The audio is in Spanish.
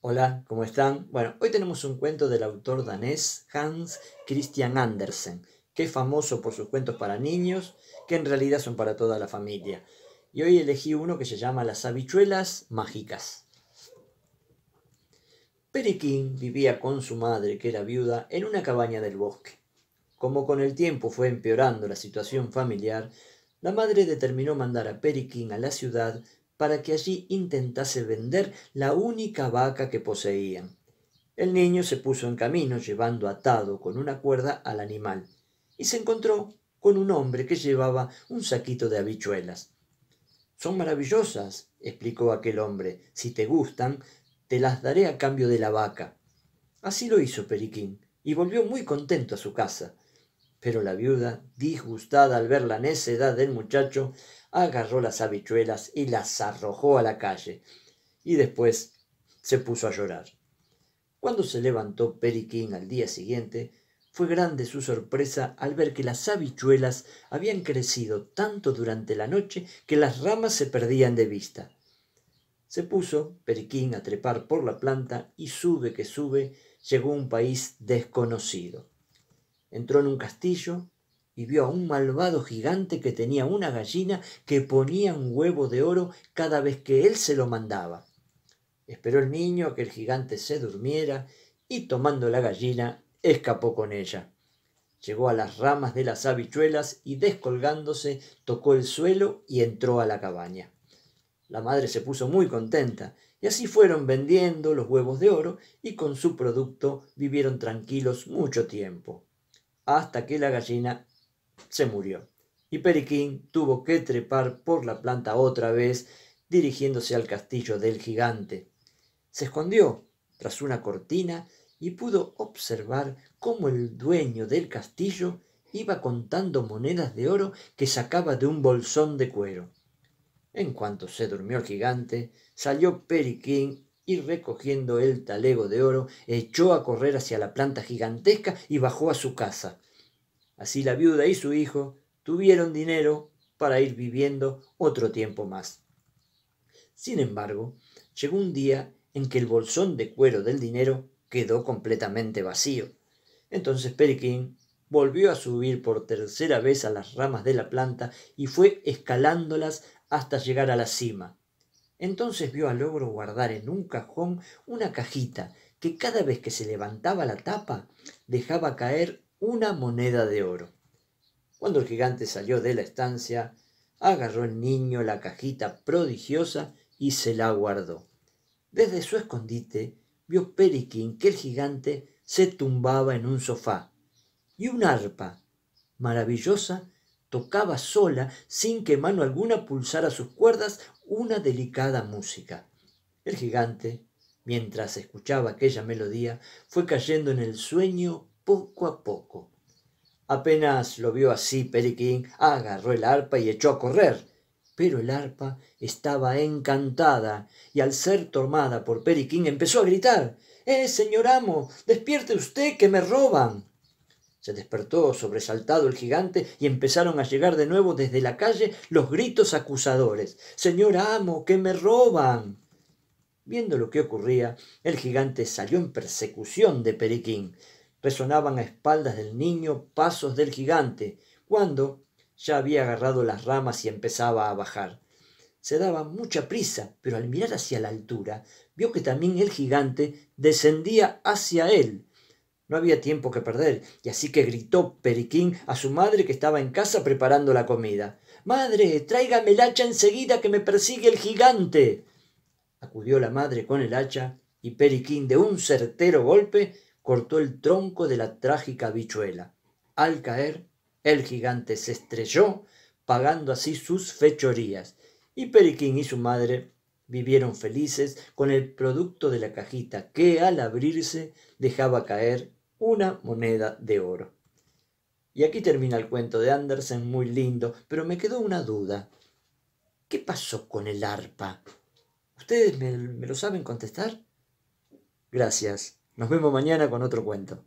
Hola, ¿cómo están? Bueno, hoy tenemos un cuento del autor danés Hans Christian Andersen, que es famoso por sus cuentos para niños, que en realidad son para toda la familia. Y hoy elegí uno que se llama Las habichuelas mágicas. Periquín vivía con su madre, que era viuda, en una cabaña del bosque. Como con el tiempo fue empeorando la situación familiar, la madre determinó mandar a Periquín a la ciudad para que allí intentase vender la única vaca que poseían. El niño se puso en camino llevando atado con una cuerda al animal y se encontró con un hombre que llevaba un saquito de habichuelas. Son maravillosas, explicó aquel hombre. Si te gustan, te las daré a cambio de la vaca. Así lo hizo Periquín, y volvió muy contento a su casa. Pero la viuda, disgustada al ver la necedad del muchacho, agarró las habichuelas y las arrojó a la calle, y después se puso a llorar. Cuando se levantó Periquín al día siguiente, fue grande su sorpresa al ver que las habichuelas habían crecido tanto durante la noche que las ramas se perdían de vista. Se puso Periquín a trepar por la planta y sube que sube llegó a un país desconocido entró en un castillo y vio a un malvado gigante que tenía una gallina que ponía un huevo de oro cada vez que él se lo mandaba. Esperó el niño a que el gigante se durmiera y tomando la gallina escapó con ella. Llegó a las ramas de las habichuelas y descolgándose tocó el suelo y entró a la cabaña. La madre se puso muy contenta y así fueron vendiendo los huevos de oro y con su producto vivieron tranquilos mucho tiempo hasta que la gallina se murió. Y Periquín tuvo que trepar por la planta otra vez, dirigiéndose al castillo del gigante. Se escondió tras una cortina y pudo observar cómo el dueño del castillo iba contando monedas de oro que sacaba de un bolsón de cuero. En cuanto se durmió el gigante, salió Periquín y recogiendo el talego de oro, echó a correr hacia la planta gigantesca y bajó a su casa. Así la viuda y su hijo tuvieron dinero para ir viviendo otro tiempo más. Sin embargo, llegó un día en que el bolsón de cuero del dinero quedó completamente vacío. Entonces Periquín volvió a subir por tercera vez a las ramas de la planta y fue escalándolas hasta llegar a la cima. Entonces vio al Logro guardar en un cajón una cajita que cada vez que se levantaba la tapa dejaba caer una moneda de oro. Cuando el gigante salió de la estancia, agarró el niño la cajita prodigiosa y se la guardó. Desde su escondite vio Periquín que el gigante se tumbaba en un sofá y una arpa maravillosa tocaba sola, sin que mano alguna pulsara sus cuerdas, una delicada música. El gigante, mientras escuchaba aquella melodía, fue cayendo en el sueño poco a poco. Apenas lo vio así, Periquín agarró el arpa y echó a correr. Pero el arpa estaba encantada y al ser tomada por Periquín empezó a gritar: ¡Eh, señor amo! ¡Despierte usted que me roban! Se despertó sobresaltado el gigante y empezaron a llegar de nuevo desde la calle los gritos acusadores. Señor amo, que me roban. Viendo lo que ocurría, el gigante salió en persecución de Periquín resonaban a espaldas del niño pasos del gigante, cuando ya había agarrado las ramas y empezaba a bajar. Se daba mucha prisa, pero al mirar hacia la altura, vio que también el gigante descendía hacia él. No había tiempo que perder, y así que gritó Periquín a su madre que estaba en casa preparando la comida. Madre, tráigame el hacha enseguida que me persigue el gigante. Acudió la madre con el hacha, y Periquín de un certero golpe cortó el tronco de la trágica bichuela. Al caer, el gigante se estrelló, pagando así sus fechorías, y Periquín y su madre vivieron felices con el producto de la cajita que al abrirse dejaba caer una moneda de oro. Y aquí termina el cuento de Andersen, muy lindo, pero me quedó una duda. ¿Qué pasó con el arpa? ¿Ustedes me lo saben contestar? Gracias. Nos vemos mañana con otro cuento.